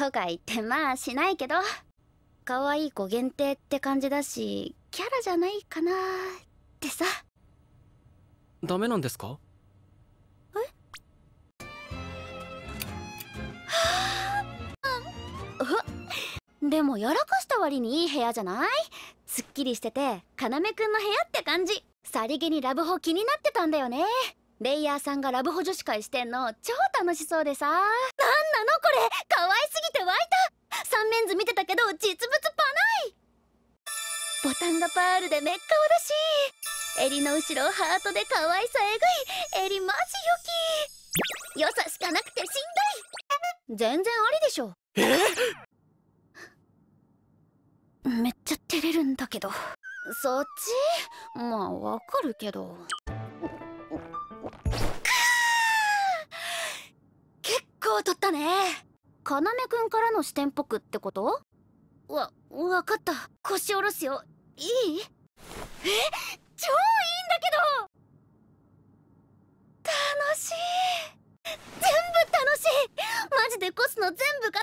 とか言ってまあしないけど可愛い子限定って感じだしキャラじゃないかなってさダメなんですかえはあでもやらかした割にいい部屋じゃないすっきりしてて要くんの部屋って感じさりげにラブホ気になってたんだよねレイヤーさんがラブホ女子会してんの超楽しそうでさなんなのこれけど実物パないボタンがパールでめっかおだし襟の後ろハートで可愛さえぐい襟マジよき良さしかなくてしんどい全然ありでしょえめっちゃ照れるんだけどそっちまあわかるけど結構取ったね要くんからの視点っぽくってことわ分かった腰下ろすよいいえ超いいんだけど楽しい全部楽しいマジでコスの全部が